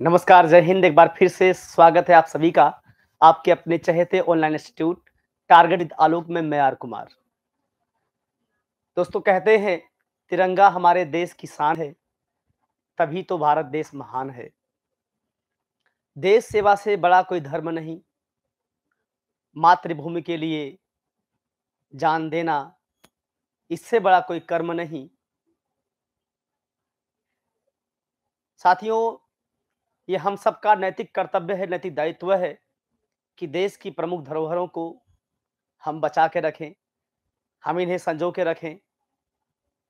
नमस्कार जय हिंद एक बार फिर से स्वागत है आप सभी का आपके अपने चहेते ऑनलाइन इंस्टीट्यूट टारगेट आलोक में मैं आर कुमार दोस्तों कहते हैं तिरंगा हमारे देश की शान है तभी तो भारत देश महान है देश सेवा से बड़ा कोई धर्म नहीं मातृभूमि के लिए जान देना इससे बड़ा कोई कर्म नहीं साथियों ये हम सबका नैतिक कर्तव्य है नैतिक दायित्व है कि देश की प्रमुख धरोहरों को हम बचा के रखें हम इन्हें संजो के रखें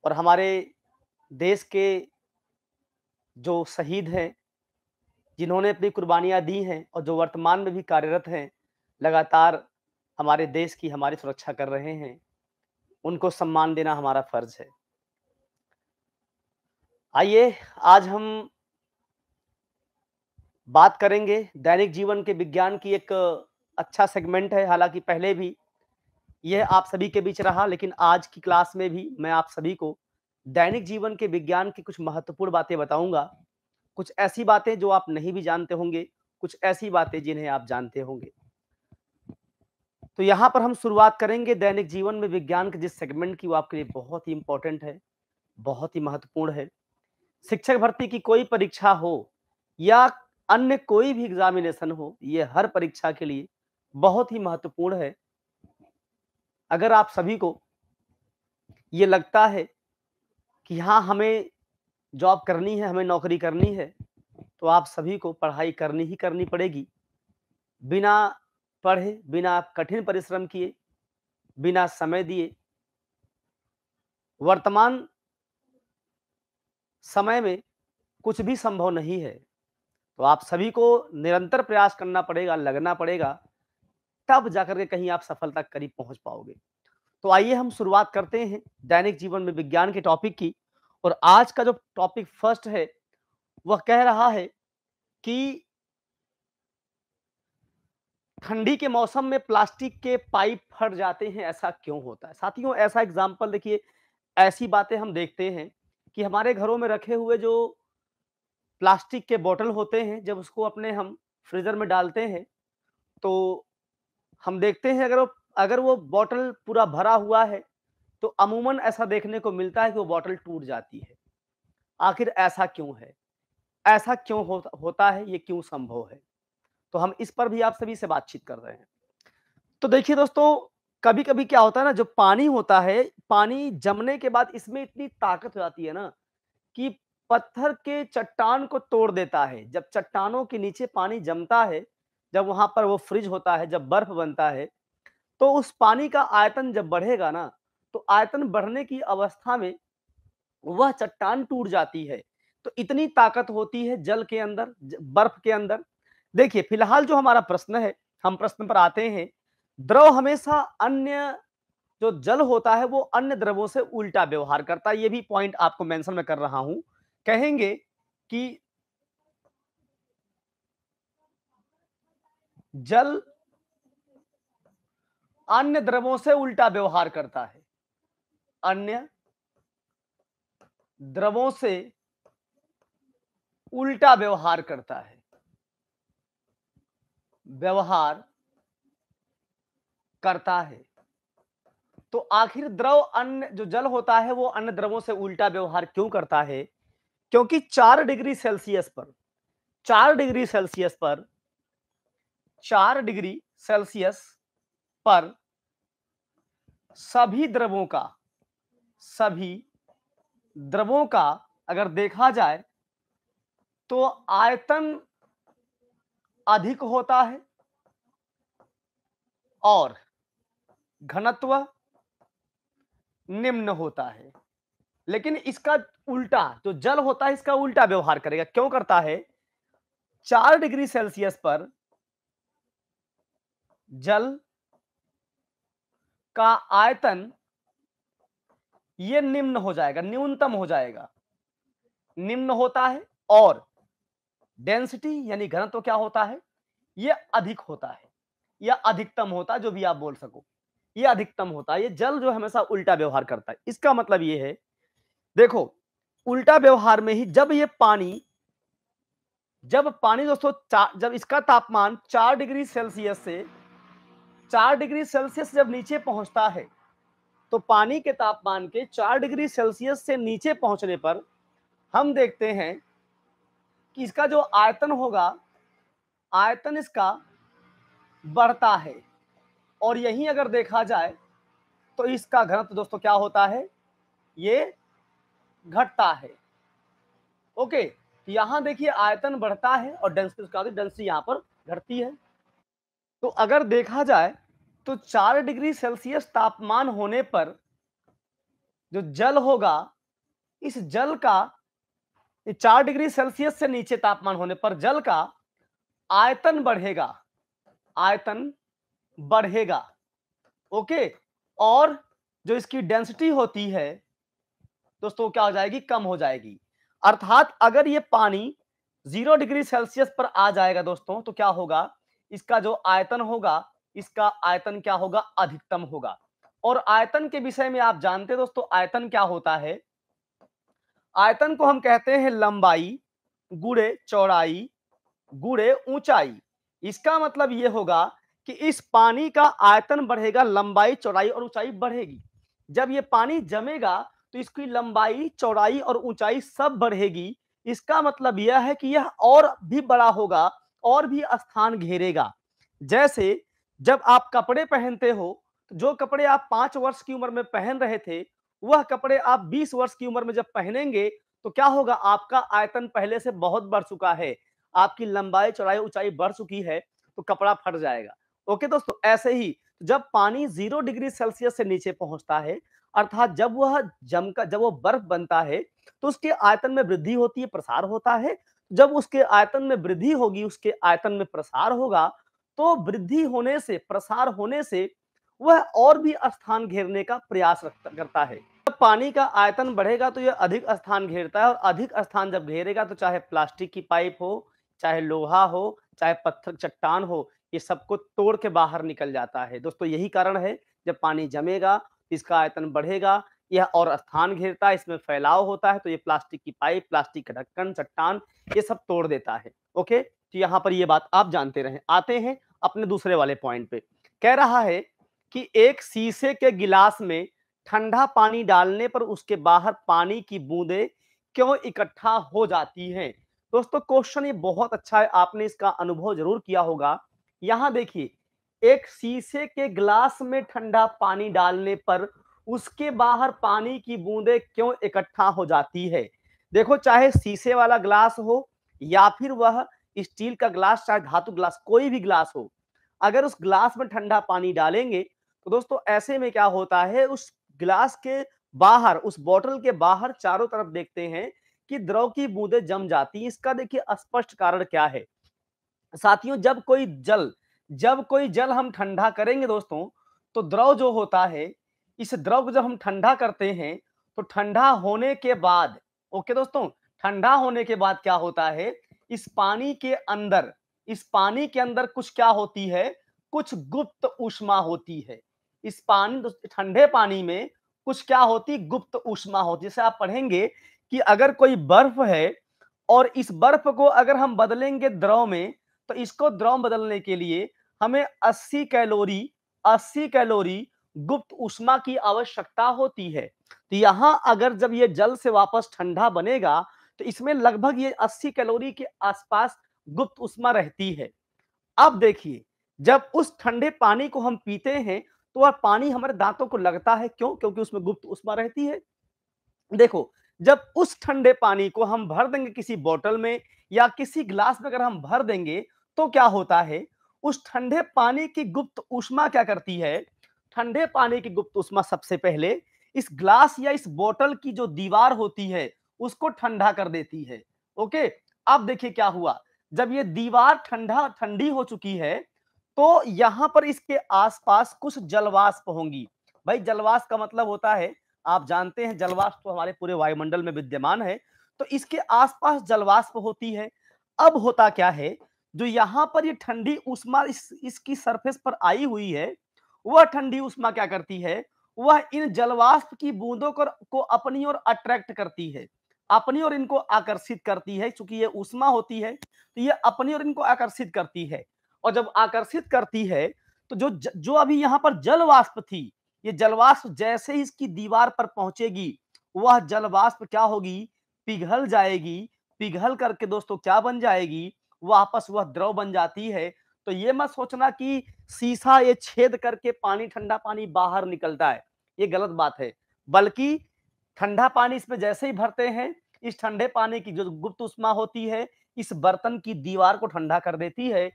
और हमारे देश के जो शहीद हैं जिन्होंने अपनी कुर्बानियां दी हैं और जो वर्तमान में भी कार्यरत हैं लगातार हमारे देश की हमारी सुरक्षा कर रहे हैं उनको सम्मान देना हमारा फर्ज है आइए आज हम बात करेंगे दैनिक जीवन के विज्ञान की एक अच्छा सेगमेंट है हालांकि पहले भी यह आप सभी के बीच रहा लेकिन आज की क्लास में भी मैं आप सभी को दैनिक जीवन के विज्ञान की कुछ महत्वपूर्ण बातें बताऊंगा कुछ ऐसी बातें जो आप नहीं भी जानते होंगे कुछ ऐसी बातें जिन्हें आप जानते होंगे तो यहाँ पर हम शुरुआत करेंगे दैनिक जीवन में विज्ञान के जिस सेगमेंट की वो आपके लिए बहुत ही इंपॉर्टेंट है बहुत ही महत्वपूर्ण है शिक्षक भर्ती की कोई परीक्षा हो या अन्य कोई भी एग्जामिनेशन हो ये हर परीक्षा के लिए बहुत ही महत्वपूर्ण है अगर आप सभी को ये लगता है कि हाँ हमें जॉब करनी है हमें नौकरी करनी है तो आप सभी को पढ़ाई करनी ही करनी पड़ेगी बिना पढ़े बिना कठिन परिश्रम किए बिना समय दिए वर्तमान समय में कुछ भी संभव नहीं है तो आप सभी को निरंतर प्रयास करना पड़ेगा लगना पड़ेगा तब जाकर के कहीं आप सफलता करीब पहुंच पाओगे तो आइए हम शुरुआत करते हैं दैनिक जीवन में विज्ञान के टॉपिक की और आज का जो टॉपिक फर्स्ट है वह कह रहा है कि ठंडी के मौसम में प्लास्टिक के पाइप फट जाते हैं ऐसा क्यों होता है साथियों ऐसा एग्जाम्पल देखिए ऐसी बातें हम देखते हैं कि हमारे घरों में रखे हुए जो प्लास्टिक के बोतल होते हैं जब उसको अपने हम फ्रीजर में डालते हैं तो हम देखते हैं अगर वो अगर वो बॉटल पूरा भरा हुआ है तो अमूमन ऐसा देखने को मिलता है कि वो बॉटल टूट जाती है आखिर ऐसा क्यों है ऐसा क्यों हो, होता है ये क्यों संभव है तो हम इस पर भी आप सभी से बातचीत कर रहे हैं तो देखिए दोस्तों कभी कभी क्या होता है ना जो पानी होता है पानी जमने के बाद इसमें इतनी ताकत हो जाती है ना कि पत्थर के चट्टान को तोड़ देता है जब चट्टानों के नीचे पानी जमता है जब वहां पर वो फ्रिज होता है जब बर्फ बनता है तो उस पानी का आयतन जब बढ़ेगा ना तो आयतन बढ़ने की अवस्था में वह चट्टान टूट जाती है तो इतनी ताकत होती है जल के अंदर बर्फ के अंदर देखिए फिलहाल जो हमारा प्रश्न है हम प्रश्न पर आते हैं द्रव हमेशा अन्य जो जल होता है वो अन्य द्रवों से उल्टा व्यवहार करता है ये भी पॉइंट आपको मेंशन में कर रहा हूं कहेंगे कि जल अन्य द्रवों से उल्टा व्यवहार करता है अन्य द्रवों से उल्टा व्यवहार करता है व्यवहार करता है तो आखिर द्रव अन्य जो जल होता है वो अन्य द्रवों से उल्टा व्यवहार क्यों करता है क्योंकि चार डिग्री सेल्सियस पर चार डिग्री सेल्सियस पर चार डिग्री सेल्सियस पर सभी द्रवों का सभी द्रवों का अगर देखा जाए तो आयतन अधिक होता है और घनत्व निम्न होता है लेकिन इसका उल्टा जो जल होता है इसका उल्टा व्यवहार करेगा क्यों करता है चार डिग्री सेल्सियस पर जल का आयतन ये निम्न हो जाएगा न्यूनतम हो जाएगा निम्न होता है और डेंसिटी यानी घनत्व क्या होता है ये अधिक होता है या अधिकतम होता है जो भी आप बोल सको ये अधिकतम होता है ये जल जो हमेशा उल्टा व्यवहार करता है इसका मतलब ये है देखो उल्टा व्यवहार में ही जब ये पानी जब पानी दोस्तों जब इसका तापमान चार डिग्री सेल्सियस से चार डिग्री सेल्सियस जब नीचे पहुंचता है तो पानी के तापमान के चार डिग्री सेल्सियस से नीचे पहुंचने पर हम देखते हैं कि इसका जो आयतन होगा आयतन इसका बढ़ता है और यहीं अगर देखा जाए तो इसका घनत्व दोस्तों क्या होता है ये घटता है ओके यहां देखिए आयतन बढ़ता है और डेंसिटी डेंसिटी यहां पर घटती है तो अगर देखा जाए तो चार डिग्री सेल्सियस तापमान होने पर जो जल होगा इस जल का चार डिग्री सेल्सियस से नीचे तापमान होने पर जल का आयतन बढ़ेगा आयतन बढ़ेगा ओके और जो इसकी डेंसिटी होती है दोस्तों क्या हो जाएगी कम हो जाएगी अर्थात अगर ये पानी जीरो डिग्री सेल्सियस पर आ जाएगा दोस्तों तो क्या होगा इसका जो आयतन होगा इसका आयतन क्या होगा अधिकतम होगा और आयतन के विषय में आप जानते दोस्तों आयतन क्या होता है आयतन को हम कहते हैं लंबाई गुड़े चौड़ाई गुड़े ऊंचाई इसका मतलब ये होगा कि इस पानी का आयतन बढ़ेगा लंबाई चौड़ाई और ऊंचाई बढ़ेगी जब ये पानी जमेगा तो इसकी लंबाई चौड़ाई और ऊंचाई सब बढ़ेगी इसका मतलब यह है कि यह और भी बड़ा होगा और भी स्थान घेरेगा जैसे जब आप कपड़े पहनते हो तो जो कपड़े आप पांच वर्ष की उम्र में पहन रहे थे वह कपड़े आप बीस वर्ष की उम्र में जब पहनेंगे तो क्या होगा आपका आयतन पहले से बहुत बढ़ चुका है आपकी लंबाई चौड़ाई ऊंचाई बढ़ चुकी है तो कपड़ा फट जाएगा ओके दोस्तों ऐसे ही जब पानी जीरो डिग्री सेल्सियस से नीचे पहुंचता है अर्थात जब वह जमकर जब वह बर्फ बनता है तो उसके आयतन में वृद्धि होती है प्रसार होता है जब उसके आयतन में वृद्धि होगी उसके आयतन में प्रसार होगा तो वृद्धि होने से प्रसार होने से वह और भी स्थान घेरने का प्रयास करता है जब पानी का आयतन बढ़ेगा तो यह अधिक स्थान घेरता है और अधिक स्थान जब घेरेगा तो चाहे प्लास्टिक की पाइप हो चाहे लोहा हो चाहे पत्थर चट्टान हो ये सबको तोड़ के बाहर निकल जाता है दोस्तों यही कारण है जब पानी जमेगा इसका आयतन बढ़ेगा यह और स्थान घेरता है इसमें फैलाव होता है तो ये प्लास्टिक की पाइप प्लास्टिक का ढक्कन चट्टान ये सब तोड़ देता है ओके तो यहाँ पर ये बात आप जानते रहे आते हैं अपने दूसरे वाले पॉइंट पे कह रहा है कि एक शीशे के गिलास में ठंडा पानी डालने पर उसके बाहर पानी की बूंदे क्यों इकट्ठा हो जाती है दोस्तों क्वेश्चन ये बहुत अच्छा है आपने इसका अनुभव जरूर किया होगा यहाँ देखिए एक शीशे के ग्लास में ठंडा पानी डालने पर उसके बाहर पानी की बूंदें क्यों इकट्ठा हो जाती है देखो चाहे शीशे वाला ग्लास हो या फिर वह स्टील का ग्लास चाहे धातु ग्लास कोई भी ग्लास हो अगर उस ग्लास में ठंडा पानी डालेंगे तो दोस्तों ऐसे में क्या होता है उस ग्लास के बाहर उस बोतल के बाहर चारों तरफ देखते हैं कि द्रव की बूंदें जम जाती हैं इसका देखिए स्पष्ट कारण क्या है साथियों जब कोई जल जब कोई जल हम ठंडा करेंगे दोस्तों तो द्रव जो होता है इस द्रव को जब हम ठंडा करते हैं तो ठंडा होने के बाद ओके दोस्तों ठंडा होने के बाद क्या होता है इस पानी के अंदर इस पानी के अंदर कुछ क्या होती है कुछ गुप्त उष्मा होती है इस पानी ठंडे पानी में कुछ क्या होती गुप्त उष्मा होती जैसे आप पढ़ेंगे कि अगर कोई बर्फ है और इस बर्फ को अगर हम बदलेंगे द्रव में तो इसको द्रव बदलने के लिए हमें 80 कैलोरी 80 कैलोरी गुप्त उष्मा की आवश्यकता होती है तो यहाँ अगर जब ये जल से वापस ठंडा बनेगा तो इसमें लगभग ये 80 कैलोरी के आसपास गुप्त उष्मा रहती है अब देखिए जब उस ठंडे पानी को हम पीते हैं तो वह पानी हमारे दांतों को लगता है क्यों क्योंकि उसमें गुप्त उष्मा रहती है देखो जब उस ठंडे पानी को हम भर देंगे किसी बोतल में या किसी ग्लास में अगर हम भर देंगे तो क्या होता है उस ठंडे पानी की गुप्त उष्मा क्या करती है ठंडे पानी की गुप्त उष्मा सबसे पहले इस ग्लास या इस बोतल की जो दीवार होती है उसको ठंडा कर देती है ओके अब देखिए क्या हुआ जब ये दीवार ठंडा ठंडी हो चुकी है तो यहां पर इसके आसपास कुछ जलवाष्प होंगी भाई जलवाष्प का मतलब होता है आप जानते हैं जलवाष्प तो हमारे पूरे वायुमंडल में विद्यमान है तो इसके आसपास जलवाष्प होती है अब होता क्या है जो यहाँ पर ये ठंडी उष्मा इस, इसकी सरफेस पर आई हुई है वह ठंडी उष्मा क्या करती है वह इन जलवाष्प की बूंदों को, को अपनी ओर अट्रैक्ट करती है अपनी और इनको आकर्षित करती है क्योंकि ये उष्मा होती है तो ये अपनी और इनको आकर्षित करती है और जब आकर्षित करती है तो जो जो अभी यहाँ पर जलवाष्प थी ये जलवाष्प जैसे ही इसकी दीवार पर पहुंचेगी वह जलवाष्प क्या होगी पिघल जाएगी पिघल करके दोस्तों क्या बन जाएगी वापस वह द्रव बन जाती है तो ये मत सोचना कि शीशा ये छेद करके पानी ठंडा पानी बाहर निकलता है ये गलत बात है बल्कि ठंडा पानी इसमें जैसे ही भरते हैं इस ठंडे पानी की जो गुप्त उष्मा होती है इस बर्तन की दीवार को ठंडा कर देती है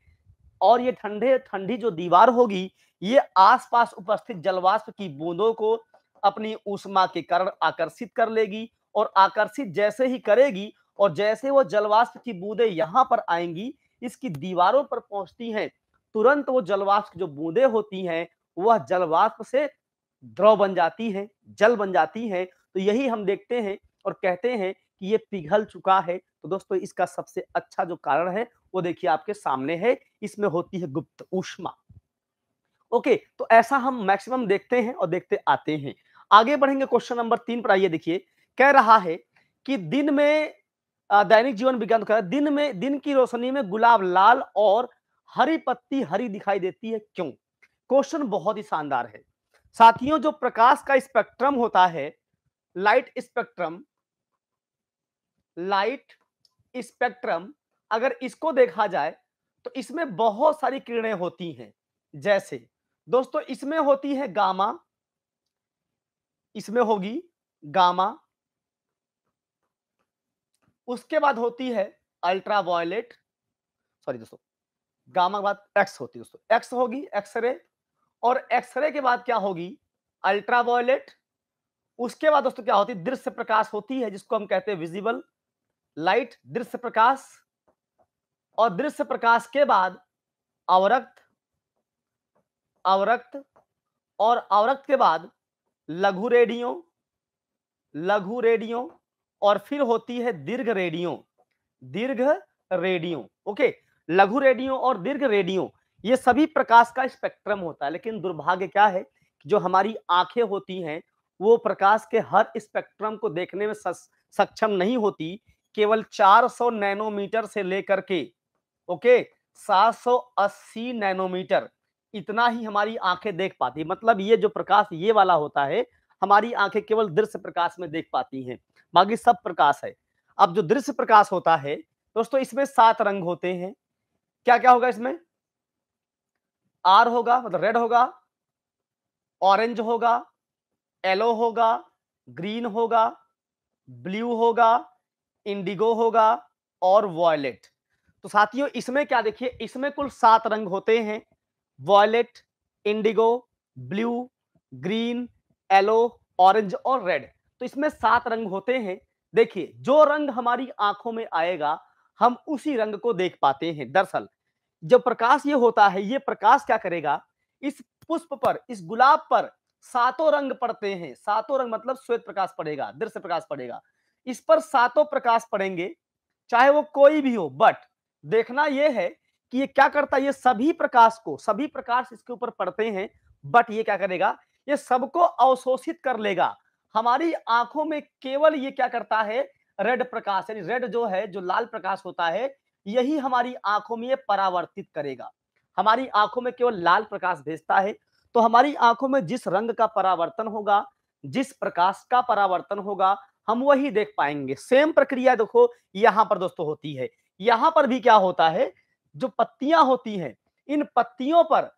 और ये ठंडे ठंडी जो दीवार होगी ये आसपास उपस्थित जलवाष्प की बूंदों को अपनी उष्मा के कारण आकर्षित कर लेगी और आकर्षित जैसे ही करेगी और जैसे वो जलवाष्प की बूंदे यहाँ पर आएंगी इसकी दीवारों पर पहुंचती हैं तुरंत वो जलवाष्प जो बूंदे होती हैं वह जलवाष्प से द्रव बन जाती है जल बन जाती है तो यही हम देखते हैं और कहते हैं कि ये पिघल चुका है तो दोस्तों इसका सबसे अच्छा जो कारण है वो देखिए आपके सामने है इसमें होती है गुप्त ऊष्मा ओके तो ऐसा हम मैक्सिमम देखते हैं और देखते आते हैं आगे बढ़ेंगे क्वेश्चन नंबर तीन पर आइए देखिए कह रहा है कि दिन में दैनिक जीवन विज्ञान तो कह दिन में दिन की रोशनी में गुलाब लाल और हरी पत्ती हरी दिखाई देती है क्यों क्वेश्चन बहुत ही शानदार है साथियों जो प्रकाश का स्पेक्ट्रम होता है लाइट स्पेक्ट्रम लाइट स्पेक्ट्रम अगर इसको देखा जाए तो इसमें बहुत सारी किरणें होती हैं जैसे दोस्तों इसमें होती है गामा इसमें होगी गामा उसके बाद होती है अल्ट्रा वायलेट सॉरी दोस्तों गामा के बाद एक्स होती है दोस्तों एक्स होगी एक्सरे और एक्सरे के बाद क्या होगी अल्ट्रा वायलेट उसके बाद दोस्तों क्या होती है दृश्य प्रकाश होती है जिसको हम कहते हैं विजिबल लाइट दृश्य प्रकाश और दृश्य प्रकाश के बाद अवरक्त अवरक्त और अवरक्त के बाद लघु रेडियो लघु रेडियो और फिर होती है दीर्घ रेडियो दीर्घ रेडियो ओके लघु रेडियो और दीर्घ रेडियो ये सभी प्रकाश का स्पेक्ट्रम होता है लेकिन दुर्भाग्य क्या है जो हमारी आंखें होती हैं वो प्रकाश के हर स्पेक्ट्रम को देखने में सक्षम नहीं होती केवल 400 नैनोमीटर से लेकर के ओके 780 नैनोमीटर इतना ही हमारी आंखें देख पाती मतलब ये जो प्रकाश ये वाला होता है हमारी आंखें केवल दृश्य प्रकाश में देख पाती हैं बाकी सब प्रकाश है अब जो दृश्य प्रकाश होता है दोस्तों इसमें सात रंग होते हैं क्या क्या होगा इसमें आर होगा मतलब रेड होगा ऑरेंज होगा येलो होगा ग्रीन होगा ब्लू होगा इंडिगो होगा और वॉयलेट तो साथियों इसमें क्या देखिए इसमें कुल सात रंग होते हैं violet indigo blue green yellow orange और रेड तो इसमें सात रंग होते हैं देखिए जो रंग हमारी आंखों में आएगा हम उसी रंग को देख पाते हैं दरअसल जब प्रकाश ये होता है ये प्रकाश क्या करेगा इस पुष्प पर इस गुलाब पर सातों रंग पड़ते हैं सातों रंग मतलब श्वेत प्रकाश पड़ेगा दृश्य प्रकाश पड़ेगा इस पर सातों प्रकाश पड़ेंगे चाहे वो कोई भी हो बट देखना यह है कि ये क्या करता है ये सभी प्रकाश को सभी प्रकाश इसके ऊपर पड़ते हैं बट ये क्या करेगा ये सबको अवशोषित कर लेगा हमारी आंखों में केवल ये क्या करता है रेड प्रकाश यानी रेड जो है जो लाल प्रकाश होता है यही हमारी आंखों में ये परावर्तित करेगा हमारी आंखों में केवल लाल प्रकाश भेजता है तो हमारी आंखों में जिस रंग का परावर्तन होगा जिस प्रकाश का परावर्तन होगा हम वही देख पाएंगे सेम प्रक्रिया देखो यहां पर दोस्तों होती है यहां पर भी क्या होता है जो पत्तियां होती हैं इन पत्तियों पर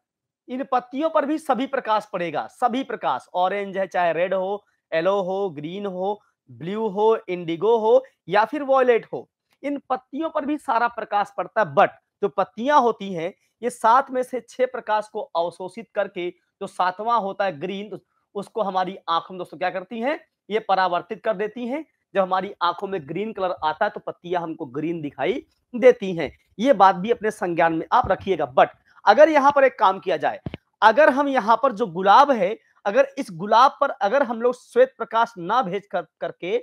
इन पत्तियों पर भी सभी प्रकाश पड़ेगा सभी प्रकाश ऑरेंज है चाहे रेड हो येलो हो ग्रीन हो ब्लू हो इंडिगो हो या फिर वॉयलेट हो इन पत्तियों पर भी सारा प्रकाश पड़ता है बट जो पत्तियां होती हैं ये सात में से छह प्रकाश को अवशोषित करके जो सातवां होता है ग्रीन उसको हमारी आंखों में दोस्तों क्या करती हैं ये परावर्तित कर देती हैं जब हमारी आंखों में ग्रीन कलर आता है तो पत्तियां हमको ग्रीन दिखाई देती हैं ये बात भी अपने संज्ञान में आप रखिएगा बट अगर यहाँ पर एक काम किया जाए अगर हम यहाँ पर जो गुलाब है अगर इस गुलाब पर अगर हम लोग श्वेत प्रकाश ना भेज कर करके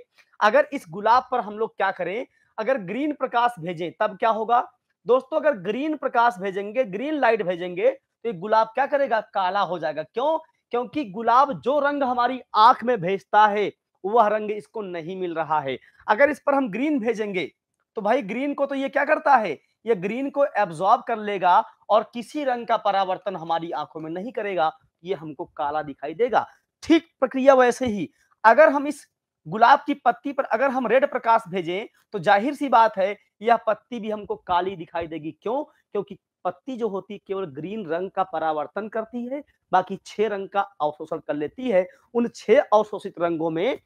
अगर इस गुलाब पर हम लोग क्या करें अगर ग्रीन प्रकाश भेजें तब क्या होगा दोस्तों अगर ग्रीन प्रकाश भेजेंगे ग्रीन लाइट भेजेंगे तो ये गुलाब क्या करेगा काला हो जाएगा क्यों क्योंकि गुलाब जो रंग हमारी आंख में भेजता है वह रंग इसको नहीं मिल रहा है अगर इस पर हम ग्रीन भेजेंगे तो भाई ग्रीन को तो ये क्या करता है ये ग्रीन को एब्जॉर्ब कर लेगा और किसी रंग का परावर्तन हमारी आंखों में नहीं करेगा ये हमको काला दिखाई देगा ठीक प्रक्रिया वैसे ही अगर हम इस गुलाब की पत्ती पर अगर हम रेड प्रकाश भेजें तो जाहिर सी बात है यह पत्ती भी हमको काली दिखाई देगी क्यों क्योंकि पत्ती जो होती है केवल ग्रीन रंग का परावर्तन करती है बाकी छह रंग का अवशोषण कर लेती है उन छह अवशोषित रंगों में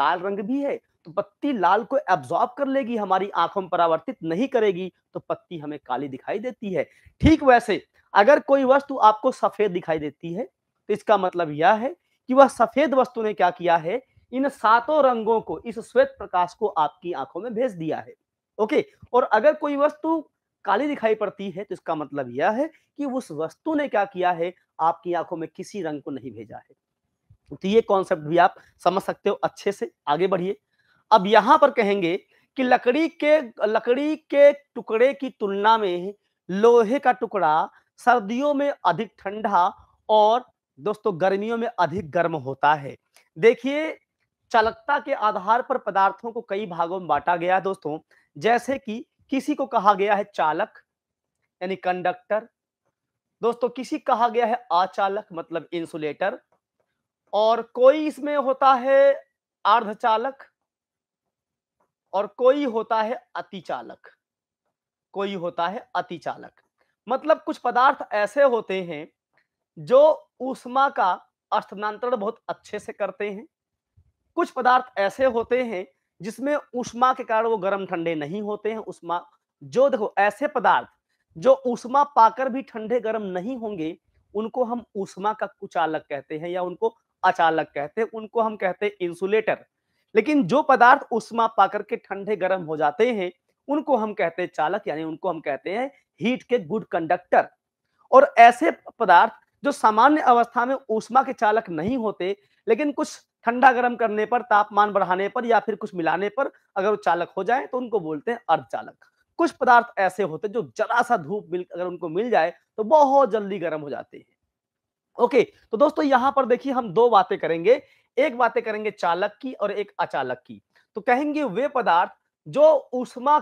लाल रंग भी है तो पत्ती लाल को एब्जॉर्ब कर लेगी हमारी आंखों में परावर्तित नहीं करेगी तो पत्ती हमें काली दिखाई देती है ठीक वैसे अगर कोई वस्तु आपको सफेद दिखाई देती है तो इसका मतलब यह है कि वह सफेद वस्तु ने क्या किया है इन सातों रंगों को इस श्वेत प्रकाश को आपकी आंखों में भेज दिया है ओके और अगर कोई वस्तु काली दिखाई पड़ती है तो इसका मतलब यह है कि उस वस्तु ने क्या किया है आपकी आंखों में किसी रंग को नहीं भेजा है तो ये कॉन्सेप्ट भी आप समझ सकते हो अच्छे से आगे बढ़िए अब यहां पर कहेंगे कि लकड़ी के लकड़ी के टुकड़े की तुलना में लोहे का टुकड़ा सर्दियों में अधिक ठंडा और दोस्तों गर्मियों में अधिक गर्म होता है देखिए चालकता के आधार पर पदार्थों को कई भागों में बांटा गया है दोस्तों जैसे कि किसी को कहा गया है चालक यानी कंडक्टर दोस्तों किसी कहा गया है अचालक मतलब इंसुलेटर और कोई इसमें होता है अर्धचालक और कोई होता है अतिचालक कोई होता है अतिचालक मतलब कुछ पदार्थ ऐसे होते हैं जो ऊष्मा का स्थानांतरण बहुत अच्छे से करते हैं कुछ पदार्थ ऐसे होते हैं जिसमें ऊष्मा के कारण वो गर्म ठंडे नहीं होते हैं उष्मा जो देखो ऐसे पदार्थ जो ऊष्मा पाकर भी ठंडे गर्म नहीं होंगे उनको हम ऊष्मा का कुचालक कहते हैं या उनको अचालक कहते हैं उनको हम कहते हैं इंसुलेटर लेकिन जो पदार्थ उष्मा पाकर के ठंडे गर्म हो जाते हैं उनको हम कहते हैं चालक यानी उनको हम कहते हैं हीट के गुड कंडक्टर और ऐसे पदार्थ जो सामान्य अवस्था में ऊष्मा के चालक नहीं होते लेकिन कुछ ठंडा गर्म करने पर तापमान बढ़ाने पर या फिर कुछ मिलाने पर अगर वो चालक हो जाए तो उनको बोलते हैं अर्धचालक कुछ पदार्थ ऐसे होते हैं जो जरा सा धूप मिल अगर उनको मिल जाए तो बहुत जल्दी गर्म हो जाते हैं ओके तो दोस्तों यहां पर देखिए हम दो बातें करेंगे एक बातें करेंगे चालक की और एक अचालक की तो कहेंगे वे पदार्थ जो ऊष्मा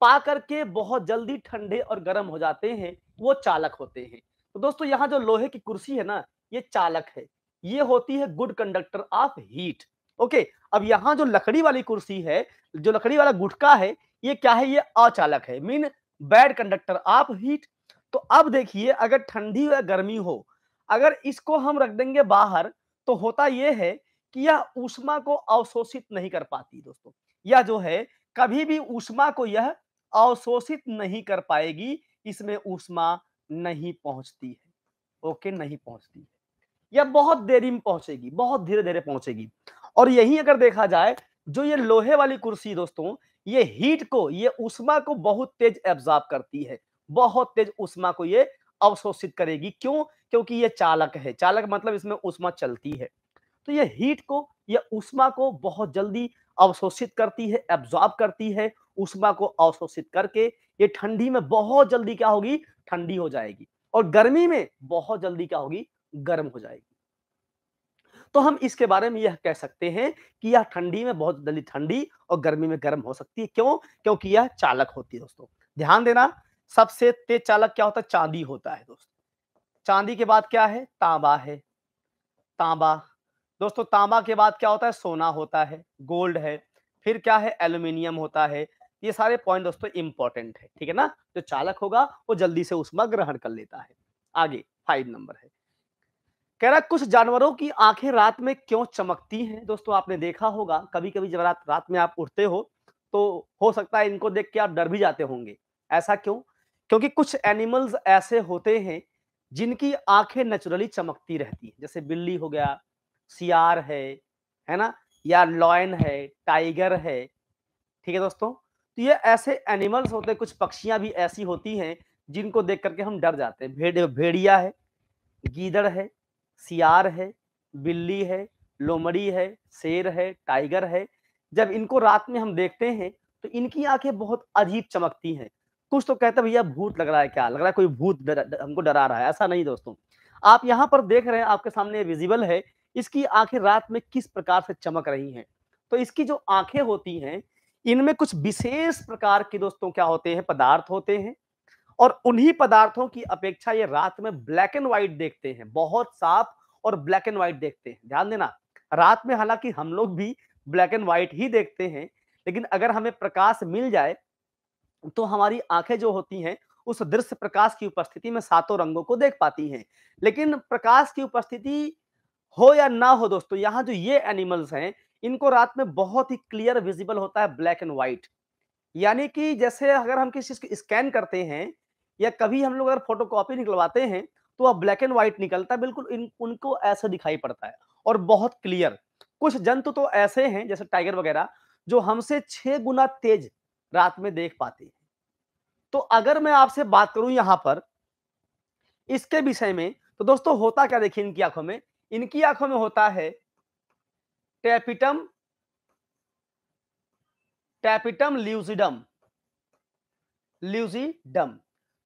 पा करके बहुत जल्दी ठंडे और गर्म हो जाते हैं वो चालक होते हैं तो दोस्तों यहाँ जो लोहे की कुर्सी है ना ये चालक है ये होती है good conductor of heat okay अब यहाँ जो लकड़ी वाली कुर्सी है जो लकड़ी वाला गुटका है ये क्या है ये अचालक है mean bad conductor of heat तो अब देखिए अगर ठंडी या गर्मी हो अगर इसको हम रख देंगे बाहर तो होता यह है कि यह ऊष्मा को अवशोषित नहीं कर पाती दोस्तों यह जो है कभी भी ऊष्मा को यह अवशोषित नहीं कर पाएगी इसमें ऊष्मा नहीं पहुंचती है ओके नहीं पहुंचती है या बहुत देरी में पहुंचेगी बहुत धीरे धीरे पहुंचेगी और यही अगर देखा जाए जो ये लोहे वाली कुर्सी दोस्तों ये हीट को ये उष्मा को बहुत तेज एब्जॉर्ब करती है बहुत तेज उष्मा को ये अवशोषित करेगी क्यों क्योंकि ये चालक है चालक मतलब इसमें उष्मा चलती है तो ये हीट को ये उष्मा को बहुत जल्दी अवशोषित करती है एब्जॉर्ब करती है उष्मा को अवशोषित करके ये ठंडी में बहुत जल्दी क्या होगी ठंडी हो जाएगी और गर्मी में बहुत जल्दी क्या होगी गर्म हो जाएगी तो हम इसके बारे में यह कह सकते हैं कि यह ठंडी में बहुत जल्दी ठंडी और गर्मी में गर्म हो सकती है क्यों क्योंकि यह चालक होती है दोस्तों ध्यान देना सबसे तेज चालक क्या होता है चांदी होता है दोस्तों चांदी के बाद क्या है तांबा है तांबा दोस्तों तांबा के बाद क्या होता है सोना होता है गोल्ड है फिर क्या है एल्यूमिनियम होता है ये सारे पॉइंट दोस्तों इंपॉर्टेंट है ठीक है ना जो चालक होगा वो जल्दी से उसमें ग्रहण कर लेता है आगे फाइव नंबर है कह रहा कुछ जानवरों की आंखें रात में क्यों चमकती हैं दोस्तों आपने देखा होगा कभी कभी जब रात रात में आप उठते हो तो हो सकता है इनको देख के आप डर भी जाते होंगे ऐसा क्यों क्योंकि कुछ एनिमल्स ऐसे होते हैं जिनकी आंखें नेचुरली चमकती रहती है जैसे बिल्ली हो गया सियार है है ना या लॉयन है टाइगर है ठीक है दोस्तों तो ये ऐसे एनिमल्स होते हैं कुछ पक्षियां भी ऐसी होती हैं जिनको देख करके हम डर जाते हैं भेड़ भेड़िया है गीदड़ है सियार है बिल्ली है लोमड़ी है शेर है टाइगर है जब इनको रात में हम देखते हैं तो इनकी आंखें बहुत अजीब चमकती हैं कुछ तो कहते भैया भूत लग रहा है क्या लग रहा है कोई भूत दर, दर, हमको डरा रहा है ऐसा नहीं दोस्तों आप यहाँ पर देख रहे हैं आपके सामने विजिबल है इसकी आंखें रात में किस प्रकार से चमक रही हैं तो इसकी जो आंखें होती हैं इनमें कुछ विशेष प्रकार के दोस्तों क्या होते हैं पदार्थ होते हैं और उन्हीं पदार्थों की अपेक्षा ये रात में ब्लैक एंड व्हाइट देखते हैं बहुत साफ और ब्लैक एंड व्हाइट देखते हैं ध्यान देना रात में हालांकि हम लोग भी ब्लैक एंड व्हाइट ही देखते हैं लेकिन अगर हमें प्रकाश मिल जाए तो हमारी आंखें जो होती हैं उस दृश्य प्रकाश की उपस्थिति में सातों रंगों को देख पाती हैं लेकिन प्रकाश की उपस्थिति हो या ना हो दोस्तों यहाँ जो ये एनिमल्स हैं इनको रात में बहुत ही क्लियर विजिबल होता है ब्लैक एंड व्हाइट यानी कि जैसे अगर हम किसी को स्कैन करते हैं या कभी हम लोग अगर फोटो कॉपी निकलवाते हैं तो अब ब्लैक एंड व्हाइट निकलता है बिल्कुल इन उनको ऐसे दिखाई पड़ता है और बहुत क्लियर कुछ जंतु तो ऐसे हैं जैसे टाइगर वगैरह जो हमसे छह गुना तेज रात में देख पाते हैं तो अगर मैं आपसे बात करूं यहां पर इसके विषय में तो दोस्तों होता क्या देखिए इनकी आंखों में इनकी आंखों में होता है टैपिटम टैपिटम ल्यूजिडम ल्यूजिडम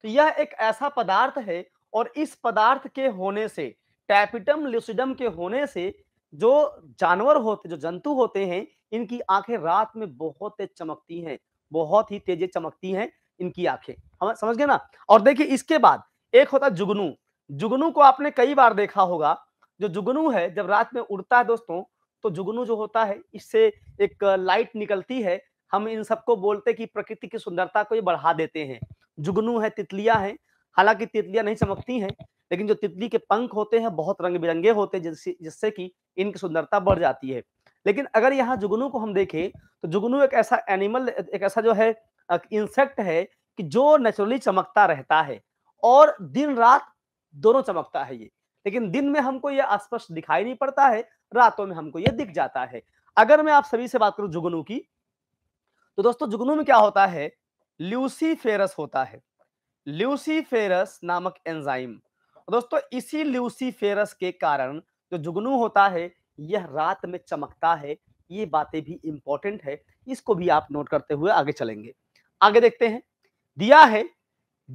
तो यह एक ऐसा पदार्थ है और इस पदार्थ के होने से टैपिटम ल्यूसिडम के होने से जो जानवर होते जो जंतु होते हैं इनकी आंखें रात में बहुत तेज चमकती हैं बहुत ही तेजी चमकती हैं इनकी आंखें हम समझ गए ना और देखिए इसके बाद एक होता जुगनू जुगनू को आपने कई बार देखा होगा जो जुगनू है जब रात में उड़ता है दोस्तों तो जुगनू जो होता है इससे एक लाइट निकलती है हम इन सबको बोलते कि प्रकृति की सुंदरता को ये बढ़ा देते हैं जुगनू है तितलियां हैं हालांकि तितलियां नहीं चमकती हैं लेकिन जो तितली के पंख होते हैं बहुत रंग बिरंगे होते हैं जिससे जिससे कि इनकी सुंदरता बढ़ जाती है लेकिन अगर यहाँ जुगनू को हम देखें तो जुगनू एक ऐसा एनिमल एक ऐसा जो है इंसेक्ट है कि जो नेचुरली चमकता रहता है और दिन रात दोनों चमकता है ये लेकिन दिन में हमको ये स्पष्ट दिखाई नहीं पड़ता है रातों में हमको ये दिख जाता है अगर मैं आप सभी से बात करूं जुगनू की तो दोस्तों जुगनू में क्या होता है ल्यूसीफेरस होता है ल्यूसीफेरस नामक एंजाइम दोस्तों इसी ल्यूसीफेरस के कारण जो जुगनू होता है यह रात में चमकता है ये बातें भी इंपॉर्टेंट है इसको भी आप नोट करते हुए आगे चलेंगे आगे देखते हैं दिया है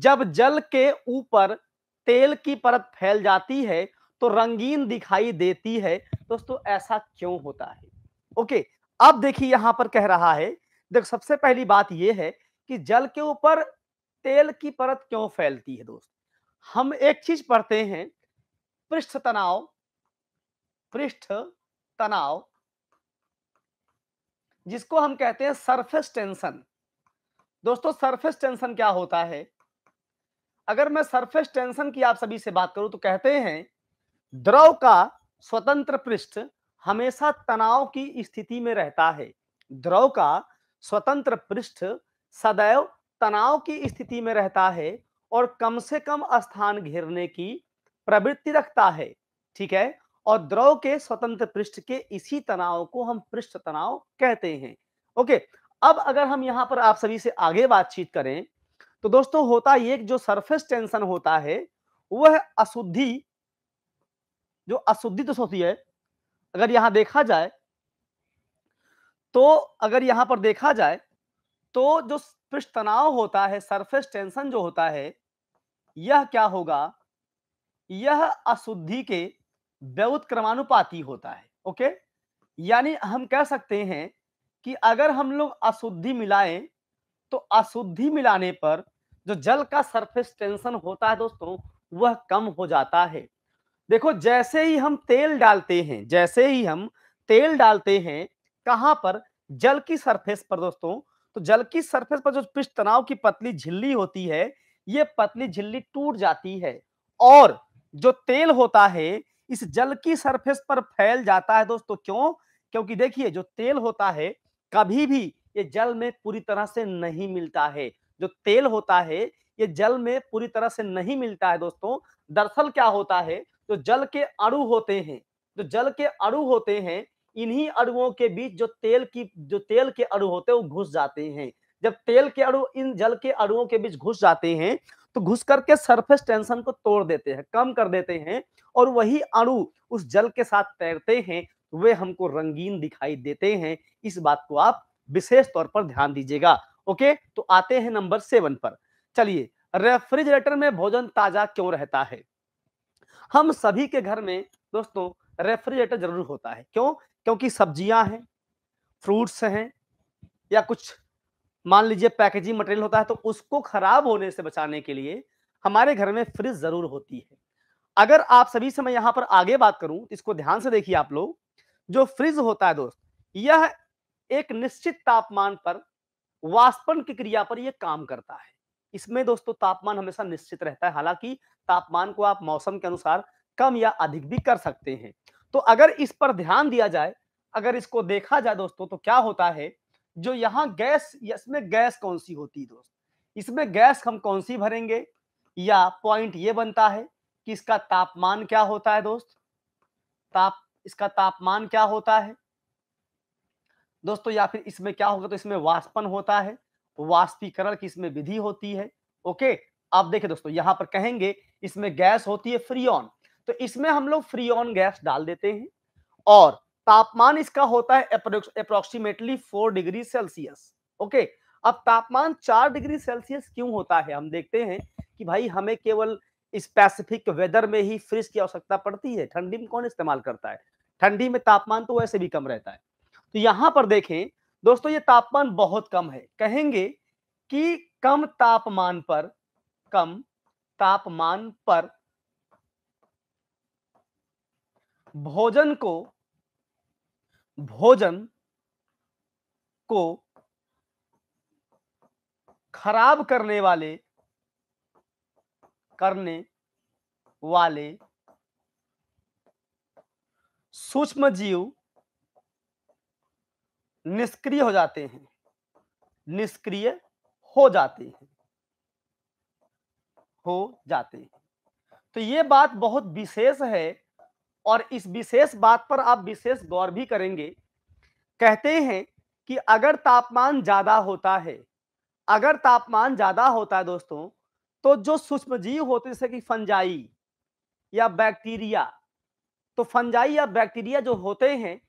जब जल के ऊपर तेल की परत फैल जाती है तो रंगीन दिखाई देती है दोस्तों ऐसा क्यों होता है ओके अब देखिए यहां पर कह रहा है देख सबसे पहली बात यह है कि जल के ऊपर तेल की परत क्यों फैलती है दोस्त हम एक चीज पढ़ते हैं पृष्ठ तनाव पृष्ठ तनाव जिसको हम कहते हैं सरफेस टेंशन दोस्तों सरफेस टेंशन क्या होता है अगर मैं सरफेस टेंशन की आप सभी से बात करूं तो कहते हैं द्रव का स्वतंत्र पृष्ठ हमेशा तनाव की स्थिति में रहता है द्रव का स्वतंत्र पृष्ठ सदैव तनाव की स्थिति में रहता है और कम से कम स्थान घेरने की प्रवृत्ति रखता है ठीक है और द्रव के स्वतंत्र पृष्ठ के इसी तनाव को हम पृष्ठ तनाव कहते हैं ओके अब अगर हम यहां पर आप सभी से आगे बातचीत करें तो दोस्तों होता ये जो सरफेस टेंशन होता है वह अशुद्धि जो अशुद्धि तो होती है अगर यहां देखा जाए तो अगर यहां पर देखा जाए तो जो पृष्ठ तनाव होता है सरफेस टेंशन जो होता है यह क्या होगा यह अशुद्धि के व्यवत क्रमानुपाती होता है ओके यानी हम कह सकते हैं कि अगर हम लोग अशुद्धि मिलाएं तो अशुद्धि मिलाने पर जो जल का सरफेस टेंशन होता है दोस्तों वह कम हो जाता है देखो जैसे ही हम तेल डालते हैं जैसे ही हम तेल डालते हैं कहां पर जल की सरफेस पर दोस्तों तो जल की सरफेस पर जो पृष्ठ तनाव की पतली झिल्ली होती है ये पतली झिल्ली टूट जाती है और जो तेल होता है इस जल की सरफेस पर फैल जाता है दोस्तों क्यों क्योंकि देखिए जो तेल होता है कभी भी ये जल में पूरी तरह से नहीं मिलता है जो तेल होता है ये जल में पूरी तरह से नहीं मिलता है दोस्तों दरअसल क्या होता है जो जल के अड़ु होते हैं जो जल के अड़ु होते हैं इन्हीं अड़ुओं के बीच जो तेल की जो तेल के अड़ु होते हैं वो घुस जाते हैं जब तेल के अड़ु इन जल के अड़ुओं के बीच घुस जाते हैं तो घुस करके सरफेस टेंशन को तोड़ देते हैं कम कर देते हैं और वही अणु उस जल के साथ तैरते हैं वे हमको रंगीन दिखाई देते हैं इस बात को आप विशेष तौर पर ध्यान दीजिएगा ओके तो आते हैं नंबर सेवन पर चलिए रेफ्रिजरेटर में भोजन ताजा क्यों रहता है हम सभी के घर में दोस्तों रेफ्रिजरेटर जरूर होता है क्यों क्योंकि सब्जियां हैं फ्रूट्स हैं या कुछ मान लीजिए पैकेजिंग मटेरियल होता है तो उसको खराब होने से बचाने के लिए हमारे घर में फ्रिज जरूर होती है अगर आप सभी से मैं यहाँ पर आगे बात करूं इसको ध्यान से देखिए आप लोग जो फ्रिज होता है दोस्त यह एक निश्चित तापमान पर वाष्पन की क्रिया पर यह काम करता है इसमें दोस्तों तापमान हमेशा निश्चित रहता है हालांकि तापमान को आप मौसम के अनुसार कम या अधिक भी कर सकते हैं तो अगर इस पर ध्यान दिया जाए अगर इसको देखा जाए दोस्तों तो क्या होता है जो यहाँ गैस इसमें गैस कौन सी होती है दोस्त इसमें गैस हम कौन सी भरेंगे या पॉइंट ये बनता है कि इसका तापमान क्या होता है दोस्त ताप इसका तापमान क्या होता है दोस्तों या फिर इसमें क्या होगा तो इसमें वाष्पन होता है तो वाष्पीकरण की इसमें विधि होती है ओके आप देखें दोस्तों यहां पर कहेंगे इसमें गैस होती है फ्रीऑन तो इसमें हम लोग फ्रीऑन गैस डाल देते हैं और तापमान इसका होता है approximately four degree Celsius okay अब तापमान चार डिग्री सेल्सियस क्यों होता है हम देखते हैं कि भाई हमें केवल स्पेसिफिक वेदर में ही फ्रिज की आवश्यकता पड़ती है ठंडी में कौन इस्तेमाल करता है ठंडी में तापमान तो वैसे भी कम रहता है तो यहां पर देखें दोस्तों ये तापमान बहुत कम है कहेंगे कि कम तापमान पर कम तापमान पर भोजन को भोजन को खराब करने वाले करने वाले सूक्ष्म जीव निष्क्रिय हो जाते हैं निष्क्रिय हो जाते हैं हो जाते हैं तो ये बात बहुत विशेष है और इस विशेष बात पर आप विशेष गौर भी करेंगे कहते हैं कि अगर तापमान ज्यादा होता है अगर तापमान ज्यादा होता है दोस्तों तो जो सूक्ष्म जीव होते जैसे कि फंजाई या बैक्टीरिया तो फंजाई या बैक्टीरिया जो होते हैं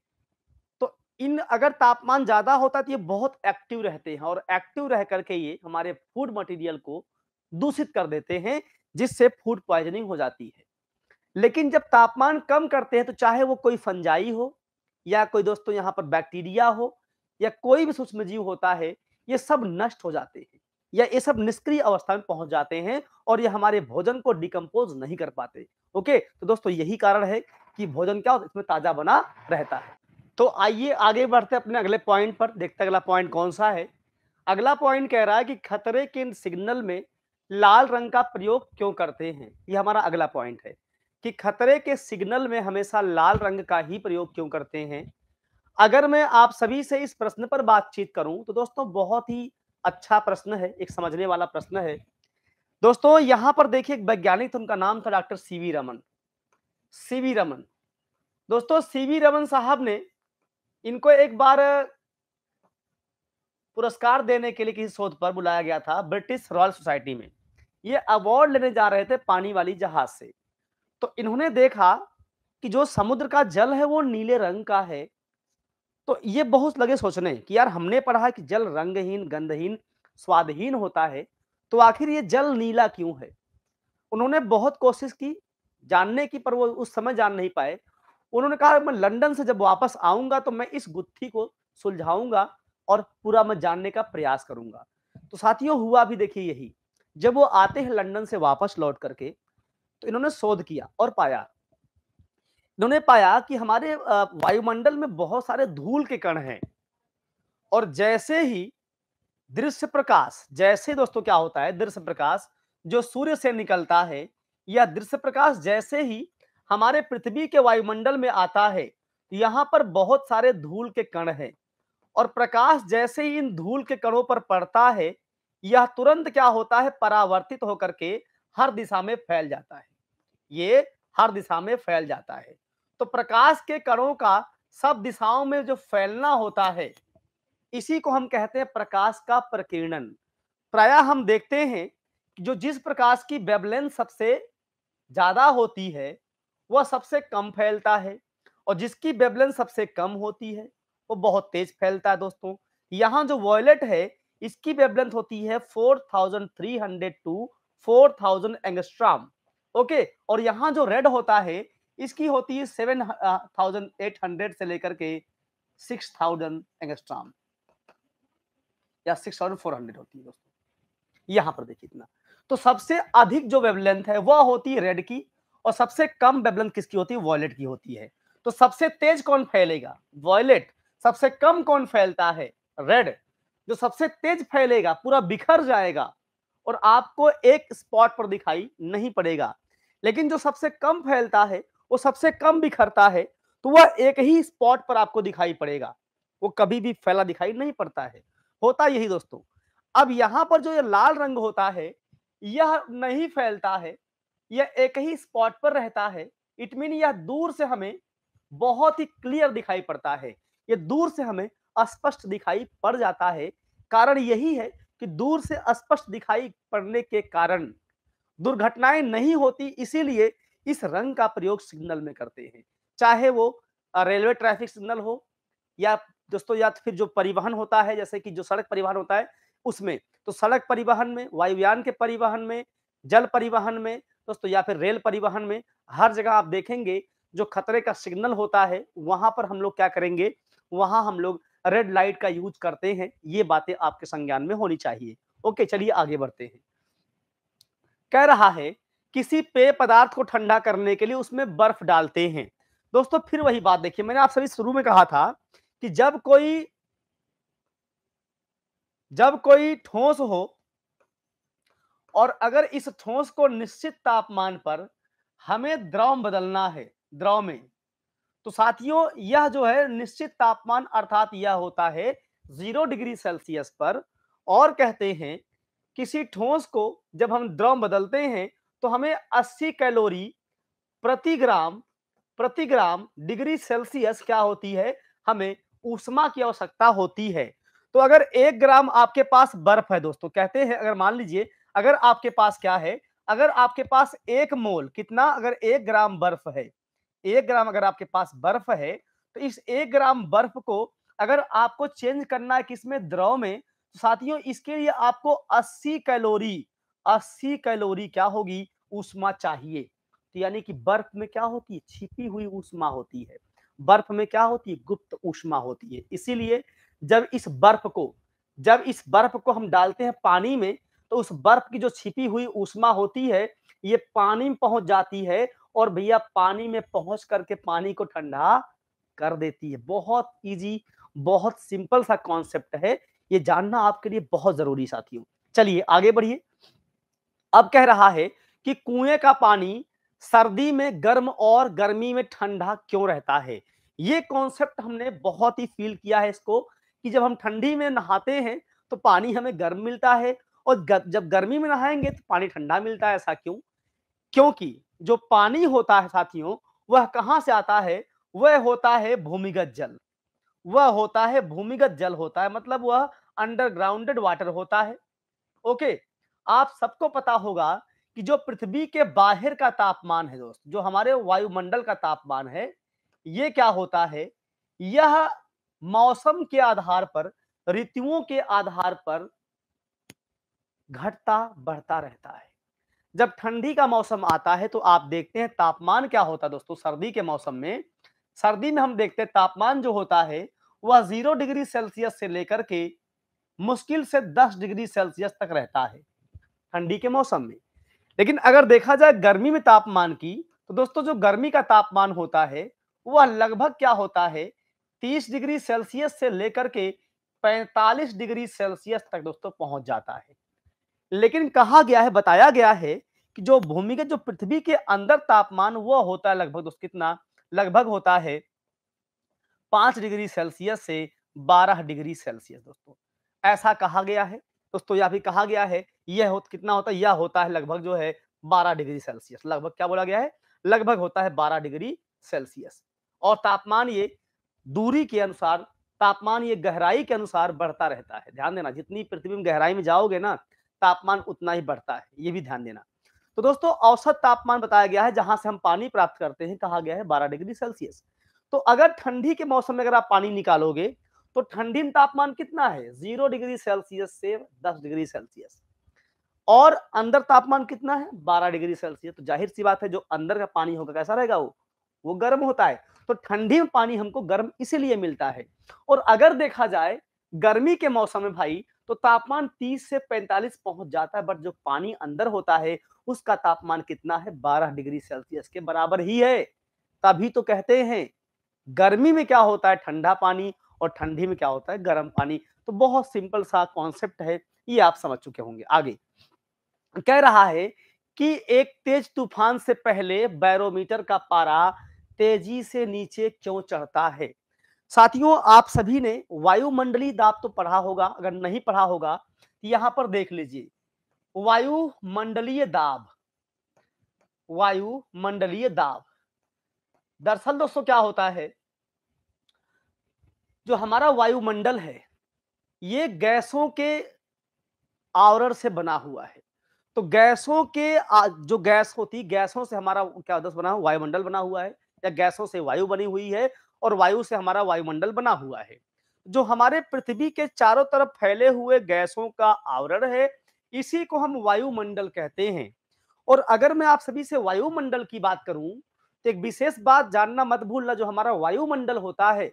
इन अगर तापमान ज्यादा होता तो ये बहुत एक्टिव रहते हैं और एक्टिव रह करके ये हमारे फूड मटेरियल को दूषित कर देते हैं जिससे फूड प्वाइजनिंग हो जाती है लेकिन जब तापमान कम करते हैं तो चाहे वो कोई फंजाई हो या कोई दोस्तों यहाँ पर बैक्टीरिया हो या कोई भी सूक्ष्म जीव होता है ये सब नष्ट हो जाते हैं या ये सब निष्क्रिय अवस्था में पहुंच जाते हैं और ये हमारे भोजन को डिकम्पोज नहीं कर पाते ओके तो दोस्तों यही कारण है कि भोजन क्या इसमें ताजा बना रहता है तो आइए आगे बढ़ते अपने अगले पॉइंट पर देखते अगला पॉइंट कौन सा है अगला पॉइंट कह रहा है कि खतरे के सिग्नल में लाल रंग का प्रयोग क्यों करते हैं ये हमारा अगला पॉइंट है कि खतरे के सिग्नल में हमेशा लाल रंग का ही प्रयोग क्यों करते हैं अगर मैं आप सभी से इस प्रश्न पर बातचीत करूं तो दोस्तों बहुत ही अच्छा प्रश्न है एक समझने वाला प्रश्न है दोस्तों यहां पर देखिए एक वैज्ञानिक था उनका नाम था doctor C V Raman C V Raman दोस्तों सीवी रमन साहब ने इनको एक बार पुरस्कार देने के लिए किसी शोध पर बुलाया गया था ब्रिटिश रॉयल सोसाइटी में ये अवार्ड लेने जा रहे थे पानी वाली जहाज से तो इन्होंने देखा कि जो समुद्र का जल है वो नीले रंग का है तो ये बहुत लगे सोचने कि यार हमने पढ़ा कि जल रंगहीन गंधहीन स्वादहीन होता है तो आखिर ये जल नीला क्यों है उन्होंने बहुत कोशिश की जानने की पर वो उस समय जान नहीं पाए उन्होंने कहा मैं लंदन से जब वापस आऊंगा तो मैं इस गुत्थी को सुलझाऊंगा और पूरा मैं जानने का प्रयास करूंगा तो साथियों हुआ भी देखिए यही जब वो आते हैं लंदन से वापस लौट करके तो इन्होंने शोध किया और पाया इन्होंने पाया कि हमारे वायुमंडल में बहुत सारे धूल के कण हैं और जैसे ही दृश्य प्रकाश जैसे दोस्तों क्या होता है दृश्य प्रकाश जो सूर्य से निकलता है या दृश्य प्रकाश जैसे ही हमारे पृथ्वी के वायुमंडल में आता है यहाँ पर बहुत सारे धूल के कण हैं और प्रकाश जैसे ही इन धूल के कणों पर पड़ता है यह तुरंत क्या होता है परावर्तित होकर के हर दिशा में फैल जाता है ये हर दिशा में फैल जाता है तो प्रकाश के कणों का सब दिशाओं में जो फैलना होता है इसी को हम कहते हैं प्रकाश का प्रकीर्णन प्रायः हम देखते हैं जो जिस प्रकाश की बेबलेंस सबसे ज्यादा होती है वह सबसे कम फैलता है और जिसकी वेबलेंथ सबसे कम होती है वो बहुत तेज फैलता है दोस्तों यहाँ जो वॉयलेट है इसकी वेबलेंथ होती है 4300 टू 4000 एंगस्ट्राम ओके और यहाँ जो रेड होता है इसकी होती है 7800 से लेकर के 6000 एंगस्ट्राम या 6400 होती है दोस्तों यहाँ पर देखिए इतना तो सबसे अधिक जो वेबलेंथ है वह होती है रेड की और सबसे कम बेबलन किसकी होती है वॉयलेट की होती है तो सबसे तेज कौन फैलेगा वॉयलेट सबसे कम कौन फैलता है रेड जो सबसे तेज फैलेगा पूरा बिखर जाएगा और आपको एक स्पॉट पर दिखाई नहीं पड़ेगा लेकिन जो सबसे कम फैलता है वो सबसे कम बिखरता है तो वह एक ही स्पॉट पर आपको दिखाई पड़ेगा वो कभी भी फैला दिखाई नहीं पड़ता है होता यही दोस्तों अब यहां पर जो ये लाल रंग होता है यह नहीं फैलता है यह एक ही स्पॉट पर रहता है इट मीन यह दूर से हमें बहुत ही क्लियर दिखाई पड़ता है यह दूर से हमें अस्पष्ट दिखाई पड़ जाता है कारण यही है कि दूर से अस्पष्ट दिखाई पड़ने के कारण दुर्घटनाएं नहीं होती इसीलिए इस रंग का प्रयोग सिग्नल में करते हैं चाहे वो रेलवे ट्रैफिक सिग्नल हो या दोस्तों या तो फिर जो परिवहन होता है जैसे कि जो सड़क परिवहन होता है उसमें तो सड़क परिवहन में वायुयान के परिवहन में जल परिवहन में दोस्तों या फिर रेल परिवहन में हर जगह आप देखेंगे जो खतरे का सिग्नल होता है वहां पर हम लोग क्या करेंगे वहां हम लोग रेड लाइट का यूज करते हैं ये बातें आपके संज्ञान में होनी चाहिए ओके चलिए आगे बढ़ते हैं कह रहा है किसी पेय पदार्थ को ठंडा करने के लिए उसमें बर्फ डालते हैं दोस्तों फिर वही बात देखिए मैंने आप सभी शुरू में कहा था कि जब कोई जब कोई ठोस हो और अगर इस ठोस को निश्चित तापमान पर हमें द्रव बदलना है द्रव में तो साथियों यह जो है निश्चित तापमान अर्थात यह होता है जीरो डिग्री सेल्सियस पर और कहते हैं किसी ठोस को जब हम द्रव बदलते हैं तो हमें 80 कैलोरी प्रति ग्राम प्रति ग्राम डिग्री सेल्सियस क्या होती है हमें ऊष्मा की आवश्यकता होती है तो अगर एक ग्राम आपके पास बर्फ है दोस्तों कहते हैं अगर मान लीजिए अगर आपके पास क्या है अगर आपके पास एक मोल कितना अगर एक ग्राम बर्फ है एक ग्राम अगर आपके पास बर्फ है तो इस एक ग्राम बर्फ को अगर आपको चेंज करना है किसमें द्रव में तो साथियों इसके लिए आपको 80 कैलोरी 80 कैलोरी क्या होगी उष्मा चाहिए तो यानी कि बर्फ में क्या होती है छिपी हुई ऊष्मा होती है बर्फ में क्या होती है गुप्त ऊष्मा होती है इसीलिए जब इस बर्फ को जब इस बर्फ को हम डालते हैं पानी में तो उस बर्फ की जो छिपी हुई उष्मा होती है ये पानी में पहुंच जाती है और भैया पानी में पहुंच करके पानी को ठंडा कर देती है बहुत इजी बहुत सिंपल सा कॉन्सेप्ट है ये जानना आपके लिए बहुत जरूरी साथियों चलिए आगे बढ़िए अब कह रहा है कि कुएं का पानी सर्दी में गर्म और गर्मी में ठंडा क्यों रहता है ये कॉन्सेप्ट हमने बहुत ही फील किया है इसको कि जब हम ठंडी में नहाते हैं तो पानी हमें गर्म मिलता है और गर, जब गर्मी में नहाएंगे तो पानी ठंडा मिलता है ऐसा क्यों क्योंकि जो पानी होता है साथियों वह कहाँ से आता है वह होता है भूमिगत जल वह होता है भूमिगत जल होता है मतलब वह अंडरग्राउंडेड वाटर होता है ओके आप सबको पता होगा कि जो पृथ्वी के बाहर का तापमान है दोस्त जो हमारे वायुमंडल का तापमान है ये क्या होता है यह मौसम के आधार पर ऋतुओं के आधार पर घटता बढ़ता रहता है जब ठंडी का मौसम आता है तो आप देखते हैं तापमान क्या होता है दोस्तों सर्दी के मौसम में सर्दी में हम देखते हैं तापमान जो होता है वह जीरो डिग्री सेल्सियस से लेकर के मुश्किल से दस डिग्री सेल्सियस तक रहता है ठंडी के मौसम में लेकिन अगर देखा जाए गर्मी में तापमान की तो दोस्तों जो गर्मी का तापमान होता है वह लगभग क्या होता है तीस डिग्री सेल्सियस से लेकर के पैंतालीस डिग्री सेल्सियस तक दोस्तों पहुंच जाता है लेकिन कहा गया है बताया गया है कि जो भूमिगत जो पृथ्वी के अंदर तापमान वह होता है लगभग दोस्त कितना लगभग होता है पांच डिग्री सेल्सियस से बारह डिग्री सेल्सियस दोस्तों ऐसा कहा गया है दोस्तों यह भी कहा गया है यह हो, कितना होता है यह होता है लगभग जो है बारह डिग्री सेल्सियस लगभग क्या बोला गया है लगभग होता है बारह डिग्री सेल्सियस और तापमान ये दूरी के अनुसार तापमान ये गहराई के अनुसार बढ़ता रहता है ध्यान देना जितनी पृथ्वी में गहराई में जाओगे ना तापमान उतना ही बढ़ता है ये भी ध्यान देना तो दोस्तों औसत तापमान बताया गया है जहां से हम पानी प्राप्त करते हैं कहा गया है बारह डिग्री सेल्सियस तो अगर ठंडी के मौसम में अगर आप पानी निकालोगे तो ठंडी में तापमान कितना है जीरो डिग्री सेल्सियस से दस डिग्री सेल्सियस और अंदर तापमान कितना है बारह डिग्री सेल्सियस तो जाहिर सी बात है जो अंदर का पानी होगा कैसा रहेगा वो वो गर्म होता है तो ठंडी में पानी हमको गर्म इसीलिए मिलता है और अगर देखा जाए गर्मी के मौसम में भाई तो तापमान 30 से 45 पहुंच जाता है बट जो पानी अंदर होता है उसका तापमान कितना है 12 डिग्री सेल्सियस के बराबर ही है तभी तो कहते हैं गर्मी में क्या होता है ठंडा पानी और ठंडी में क्या होता है गर्म पानी तो बहुत सिंपल सा कॉन्सेप्ट है ये आप समझ चुके होंगे आगे कह रहा है कि एक तेज तूफान से पहले बैरोमीटर का पारा तेजी से नीचे क्यों चढ़ता है साथियों आप सभी ने वायुमंडलीय दाब तो पढ़ा होगा अगर नहीं पढ़ा होगा तो यहां पर देख लीजिए वायुमंडलीय दाब वायुमंडलीय दाब दरअसल दोस्तों क्या होता है जो हमारा वायुमंडल है ये गैसों के आवरण से बना हुआ है तो गैसों के जो गैस होती गैसों से हमारा क्या दस बना वायुमंडल बना हुआ है या गैसों से वायु बनी हुई है और वायु से हमारा वायुमंडल बना हुआ है जो हमारे पृथ्वी के चारों तरफ फैले हुए गैसों का आवरण है इसी को हम वायुमंडल कहते हैं और अगर मैं आप सभी से वायुमंडल की बात करूं तो एक विशेष बात जानना मत भूलना जो हमारा वायुमंडल होता है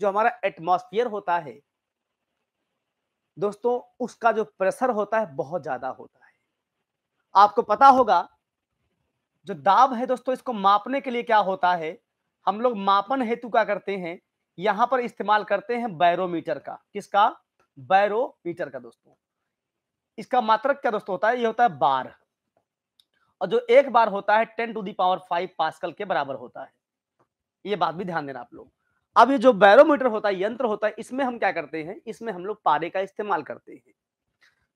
जो हमारा एटमोस्फियर होता है दोस्तों उसका जो प्रेशर होता है बहुत ज्यादा होता है आपको पता होगा जो दाब है दोस्तों इसको मापने के लिए क्या होता है हम लोग मापन हेतु का करते हैं यहां पर इस्तेमाल करते हैं बैरोमीटर का किसका बैरोमीटर का दोस्तों इसका मात्रक क्या दोस्तों होता है ये होता है बार और जो एक बार होता है ten to the power five pascal के बराबर होता है ये बात भी ध्यान देना आप लोग अब ये जो बैरोमीटर होता है यंत्र होता है इसमें हम क्या करते हैं इसमें हम लोग पारे का इस्तेमाल करते हैं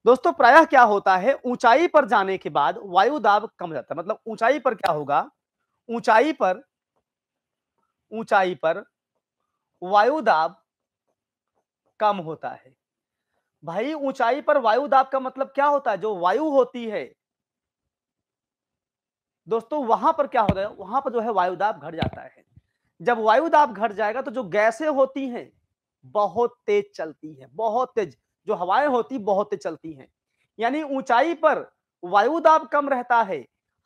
दोस्तों प्रायः क्या होता है ऊंचाई पर जाने के बाद वायु दाब कम जाता है मतलब ऊंचाई पर क्या होगा ऊंचाई पर ऊंचाई पर वायु दाब कम होता है भाई ऊंचाई पर वायु दाब का मतलब क्या होता है जो वायु होती है दोस्तों वहां पर क्या होता है वहां पर जो है वायु दाब घट जाता है जब वायु दाब घट जाएगा तो जो गैसें होती हैं बहुत तेज चलती हैं बहुत तेज जो हवाएं होती बहुत तेज चलती हैं यानी ऊंचाई पर वायु दाब कम रहता है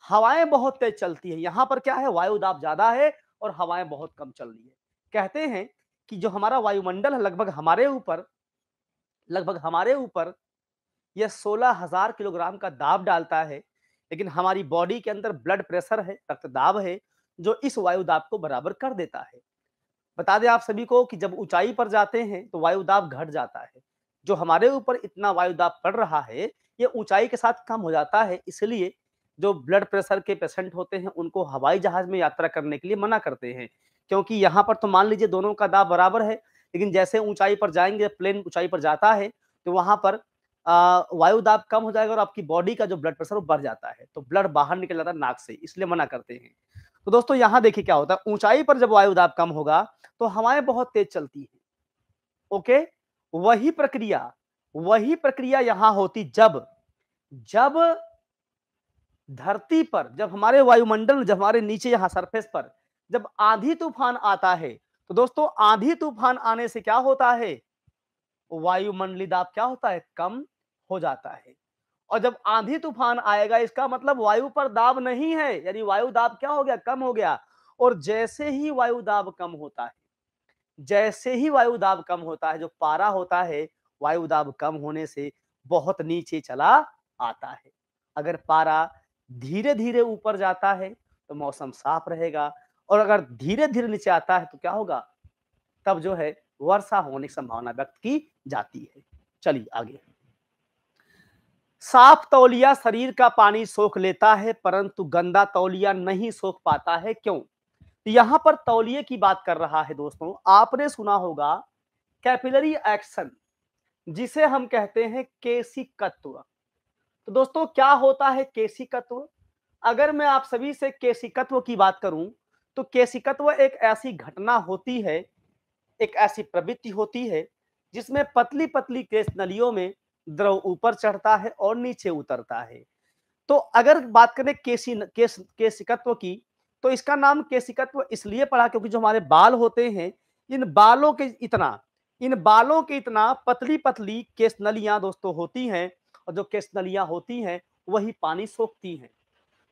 हवाएं बहुत तेज चलती है यहां पर क्या है वायु दाब ज्यादा है और हवाएं बहुत कम चल रही है कहते हैं कि जो हमारा वायुमंडल है लगभग हमारे ऊपर लगभग हमारे ऊपर यह सोलह हजार किलोग्राम का दाब डालता है लेकिन हमारी बॉडी के अंदर ब्लड प्रेशर है रक्त दाब है जो इस वायु दाब को बराबर कर देता है बता दें आप सभी को कि जब ऊंचाई पर जाते हैं तो वायु दाब घट जाता है जो हमारे ऊपर इतना वायु दाब पड़ रहा है ये ऊंचाई के साथ कम हो जाता है इसलिए जो ब्लड प्रेशर के पेशेंट होते हैं उनको हवाई जहाज में यात्रा करने के लिए मना करते हैं क्योंकि यहाँ पर तो मान लीजिए दोनों का दाब बराबर है लेकिन जैसे ऊंचाई पर जाएंगे प्लेन ऊंचाई पर जाता है तो वहां पर वायु दाब कम हो जाएगा और आपकी बॉडी का जो ब्लड प्रेशर वो बढ़ जाता है तो ब्लड बाहर निकल जाता है नाक से इसलिए मना करते हैं तो दोस्तों यहाँ देखिए क्या होता है ऊंचाई पर जब वायु दाब कम होगा तो हवाएं बहुत तेज चलती हैं ओके वही प्रक्रिया वही प्रक्रिया यहाँ होती जब जब धरती पर जब हमारे वायुमंडल जब हमारे नीचे यहाँ सरफेस पर जब आंधी तूफान आता है तो दोस्तों आधी तूफान आने से क्या होता है वायुमंडली दाब क्या होता है कम हो जाता है और जब आंधी तूफान आएगा इसका मतलब वायु पर दाब नहीं है यानी वायु दाब क्या हो गया कम हो गया और जैसे ही वायु दाब कम होता है जैसे ही वायु दाब कम होता है जो पारा होता है वायु दाब कम होने से बहुत नीचे चला आता है अगर पारा धीरे धीरे ऊपर जाता है तो मौसम साफ रहेगा और अगर धीरे धीरे नीचे आता है तो क्या होगा तब जो है वर्षा होने की संभावना व्यक्त की जाती है चलिए आगे साफ तौलिया शरीर का पानी सोख लेता है परंतु गंदा तौलिया नहीं सोख पाता है क्यों यहां पर तौलिए की बात कर रहा है दोस्तों आपने सुना होगा कैपिलरी एक्शन जिसे हम कहते हैं केसिकत्व तो दोस्तों क्या होता है केशिकत्व अगर मैं आप सभी से केशिकत्व की बात करूं तो केशिकत्व एक ऐसी घटना होती है एक ऐसी प्रवृत्ति होती है जिसमें पतली पतली केश नलियों में द्रव ऊपर चढ़ता है और नीचे उतरता है तो अगर बात करें केसी केस केशिकत्व की तो इसका नाम केशिकत्व इसलिए पड़ा क्योंकि जो हमारे बाल होते हैं इन बालों के इतना इन बालों के इतना पतली पतली केस नलियां दोस्तों होती हैं और जो केस नलियां होती हैं वही पानी सोखती हैं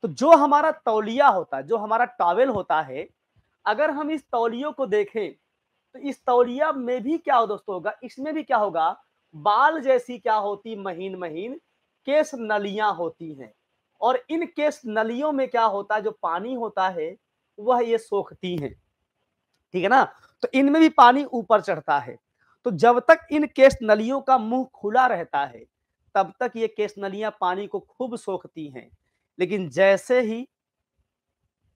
तो जो हमारा तौलिया होता है जो हमारा टॉवेल होता है अगर हम इस तौलियों को देखें तो इस तौलिया में भी क्या हो दोस्तों होगा इसमें भी क्या होगा बाल जैसी क्या होती महीन महीन केस नलियां होती हैं और इन केस नलियों में क्या होता है जो पानी होता है वह ये सोखती हैं ठीक है ना तो इनमें भी पानी ऊपर चढ़ता है तो जब तक इन केस नलियों का मुंह खुला रहता है तब तक ये केस नलियां पानी को खूब सोखती हैं लेकिन जैसे ही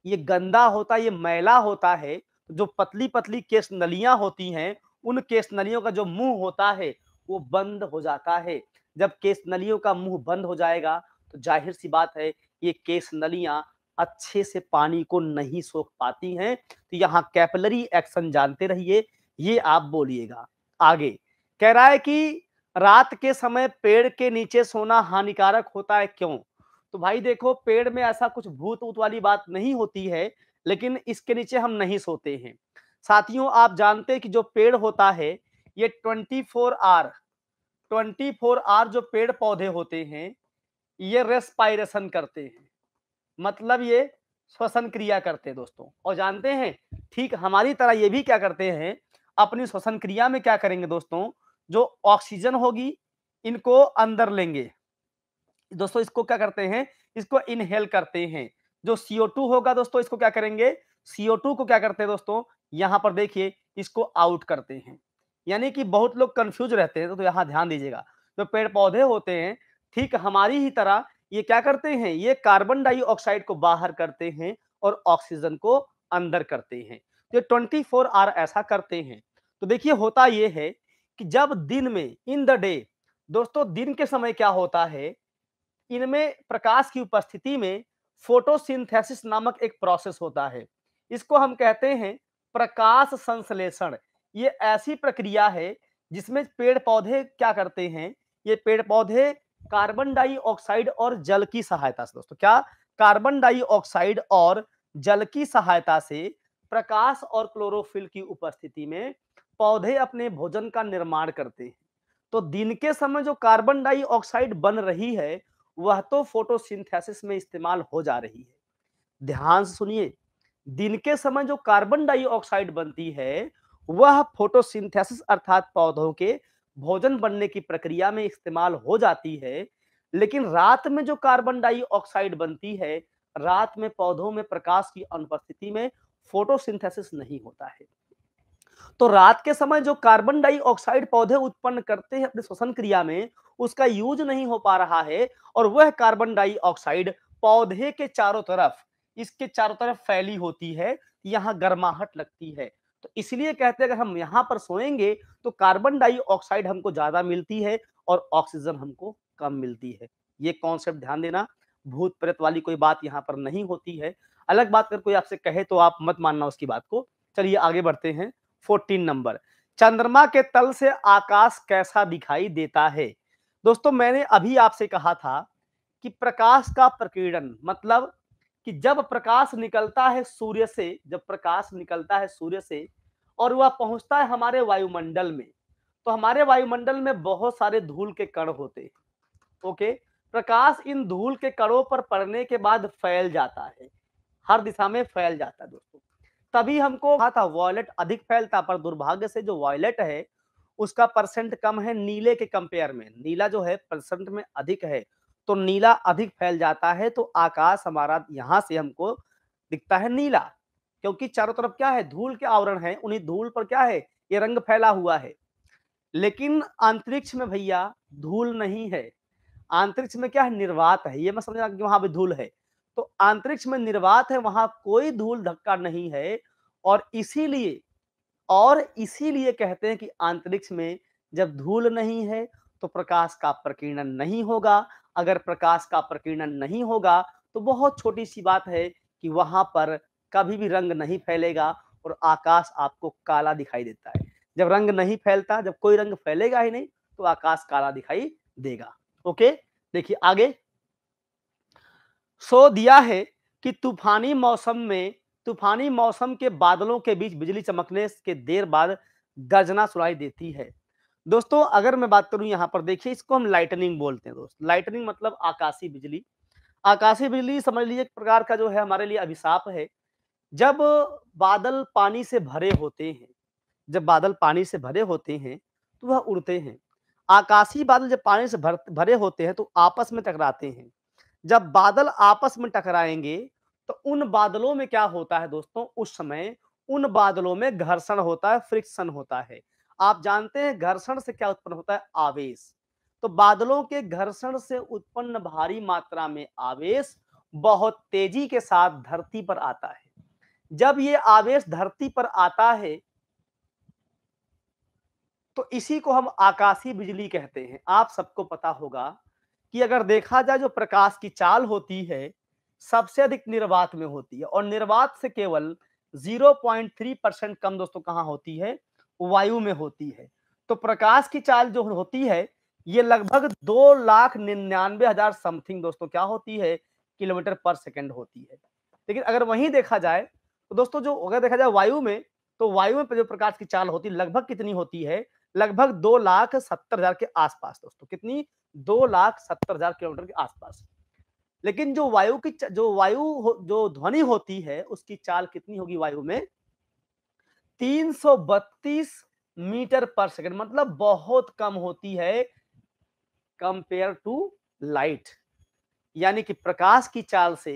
ये गंदा होता ये मैला होता है जो पतली पतली केस नलियां होती हैं उन केस नलियों का जो मुंह होता है वो बंद हो जाता है जब केस नलियों का मुंह बंद हो जाएगा तो जाहिर सी बात है ये केस नलियां अच्छे से पानी को नहीं सोख पाती हैं तो यहाँ कैपलरी एक्शन जानते रहिए ये आप बोलिएगा आगे कह रहा है कि रात के समय पेड़ के नीचे सोना हानिकारक होता है क्यों तो भाई देखो पेड़ में ऐसा कुछ भूत ऊत वाली बात नहीं होती है लेकिन इसके नीचे हम नहीं सोते हैं साथियों आप जानते हैं कि जो पेड़ होता है ये twenty four hour twenty four hour जो पेड़ पौधे होते हैं ये रेस्पायरेशन करते हैं मतलब ये श्वसन क्रिया करते हैं दोस्तों और जानते हैं ठीक हमारी तरह ये भी क्या करते हैं अपनी श्वसन क्रिया में क्या करेंगे दोस्तों जो ऑक्सीजन होगी इनको अंदर लेंगे दोस्तों इसको क्या करते हैं इसको इनहेल करते हैं जो CO2 होगा दोस्तों इसको क्या करेंगे CO2 को क्या करते हैं दोस्तों यहाँ पर देखिए इसको आउट करते हैं यानी कि बहुत लोग कंफ्यूज रहते हैं तो, तो यहाँ ध्यान दीजिएगा जो पेड़ पौधे होते हैं ठीक हमारी ही तरह ये क्या करते हैं ये कार्बन डाइऑक्साइड को बाहर करते हैं और ऑक्सीजन को अंदर करते हैं ये ट्वेंटी फोर आर ऐसा करते हैं तो देखिए होता ये है कि जब दिन में इन द डे दोस्तों दिन के समय क्या होता है इनमें प्रकाश की उपस्थिति में फोटोसिंथेसिस नामक एक प्रोसेस होता है इसको हम कहते हैं प्रकाश संश्लेषण ये ऐसी प्रक्रिया है जिसमें पेड़ पौधे क्या करते हैं ये पेड़ पौधे कार्बन डाइऑक्साइड और जल की सहायता से दोस्तों क्या कार्बन डाइऑक्साइड और जल की सहायता से प्रकाश और क्लोरोफिल की उपस्थिति में पौधे अपने भोजन का निर्माण करते हैं तो दिन के समय जो कार्बन डाइऑक्साइड बन रही है वह तो फोटोसिंथेसिस में इस्तेमाल हो जा रही है ध्यान से सुनिए दिन के समय जो कार्बन डाइऑक्साइड बनती है वह फोटोसिंथेसिस अर्थात पौधों के भोजन बनने की प्रक्रिया में इस्तेमाल हो जाती है लेकिन रात में जो कार्बन डाइऑक्साइड बनती है रात में पौधों में प्रकाश की अनुपस्थिति में फोटोसिंथेसिस नहीं होता है तो रात के समय जो कार्बन डाइऑक्साइड पौधे उत्पन्न करते हैं अपने श्वसन क्रिया में उसका यूज नहीं हो पा रहा है और वह कार्बन डाइऑक्साइड पौधे के चारों तरफ इसके चारों तरफ फैली होती है यहाँ गर्माहट लगती है तो इसलिए कहते हैं अगर हम यहाँ पर सोएंगे तो कार्बन डाइऑक्साइड हमको ज्यादा मिलती है और ऑक्सीजन हमको कम मिलती है ये कॉन्सेप्ट ध्यान देना भूत प्रेत वाली कोई बात यहाँ पर नहीं होती है अलग बात कर कोई आपसे कहे तो आप मत मानना उसकी बात को चलिए आगे बढ़ते हैं फोर्टीन नंबर चंद्रमा के तल से आकाश कैसा दिखाई देता है दोस्तों मैंने अभी आपसे कहा था कि प्रकाश का प्रकीर्णन मतलब कि जब प्रकाश निकलता है सूर्य से जब प्रकाश निकलता है सूर्य से और वह पहुंचता है हमारे वायुमंडल में तो हमारे वायुमंडल में बहुत सारे धूल के कण होते हैं ओके प्रकाश इन धूल के कणों पर पड़ने के बाद फैल जाता है हर दिशा में फैल जाता है दोस्तों तभी हमको कहा था वॉयलेट अधिक फैलता पर दुर्भाग्य से जो वॉयलेट है उसका परसेंट कम है नीले के कंपेयर में नीला जो है परसेंट में अधिक है तो नीला अधिक फैल जाता है तो आकाश हमारा यहाँ से हमको दिखता है नीला क्योंकि चारों तरफ क्या है धूल के आवरण है उन्हीं धूल पर क्या है ये रंग फैला हुआ है लेकिन अंतरिक्ष में भैया धूल नहीं है अंतरिक्ष में क्या है निर्वात है ये मैं समझ रहा कि वहां पे धूल है तो अंतरिक्ष में निर्वात है वहां कोई धूल धक्का नहीं है और इसीलिए और इसीलिए कहते हैं कि अंतरिक्ष में जब धूल नहीं है तो प्रकाश का प्रकीर्णन नहीं होगा अगर प्रकाश का प्रकीर्णन नहीं होगा तो बहुत छोटी सी बात है कि वहां पर कभी भी रंग नहीं फैलेगा और आकाश आपको काला दिखाई देता है जब रंग नहीं फैलता जब कोई रंग फैलेगा ही नहीं तो आकाश काला दिखाई देगा ओके देखिए आगे सो दिया है कि तूफानी मौसम में तूफानी मौसम के बादलों के बीच बिजली चमकने के देर बाद गर्जना सुनाई देती है दोस्तों अगर मैं बात करूं यहाँ पर देखिए इसको हम लाइटनिंग बोलते हैं दोस्त लाइटनिंग मतलब आकाशीय बिजली आकाशीय बिजली समझ लीजिए एक प्रकार का जो है हमारे लिए अभिशाप है जब बादल पानी से भरे होते हैं जब बादल पानी से भरे होते हैं तो वह उड़ते हैं आकाशीय बादल जब पानी से भर भरे होते हैं तो आपस में टकराते हैं जब बादल आपस में टकराएंगे तो उन बादलों में क्या होता है दोस्तों उस समय उन बादलों में घर्षण होता है फ्रिक्शन होता है आप जानते हैं घर्षण से क्या उत्पन्न होता है आवेश तो बादलों के घर्षण से उत्पन्न भारी मात्रा में आवेश बहुत तेजी के साथ धरती पर आता है जब ये आवेश धरती पर आता है तो इसी को हम आकाशीय बिजली कहते हैं आप सबको पता होगा कि अगर देखा जाए जो प्रकाश की चाल होती है सबसे अधिक निर्वात में होती है और निर्वात से केवल 0.3 परसेंट कम दोस्तों कहाँ होती है वायु में होती है तो प्रकाश की चाल जो होती है ये लगभग दो लाख निन्यानवे हजार समथिंग दोस्तों क्या होती है किलोमीटर पर सेकंड होती है लेकिन अगर वहीं देखा जाए तो दोस्तों जो अगर देखा जाए वायु में तो वायु में जो प्रकाश की चाल होती है लगभग कितनी होती है लगभग दो लाख सत्तर हजार के आसपास दोस्तों कितनी दो लाख सत्तर हजार किलोमीटर के आसपास लेकिन जो वायु की जो वायु जो ध्वनि होती है उसकी चाल कितनी होगी वायु में बत्तीस मीटर पर सेकंड मतलब बहुत कम होती है कंपेयर टू लाइट यानी कि प्रकाश की चाल से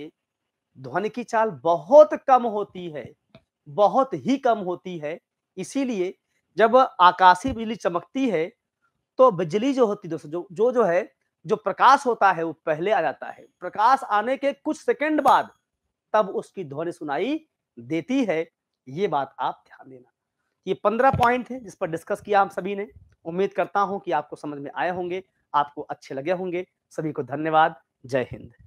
ध्वनि की चाल बहुत कम होती है बहुत ही कम होती है इसीलिए जब आकाशीय बिजली चमकती है तो बिजली जो होती दोस्तों जो जो जो है जो प्रकाश होता है वो पहले आ जाता है प्रकाश आने के कुछ सेकंड बाद तब उसकी ध्वनि सुनाई देती है ये बात आप ध्यान देना ये पंद्रह पॉइंट है जिस पर डिस्कस किया हम सभी ने उम्मीद करता हूं कि आपको समझ में आए होंगे आपको अच्छे लगे होंगे सभी को धन्यवाद जय हिंद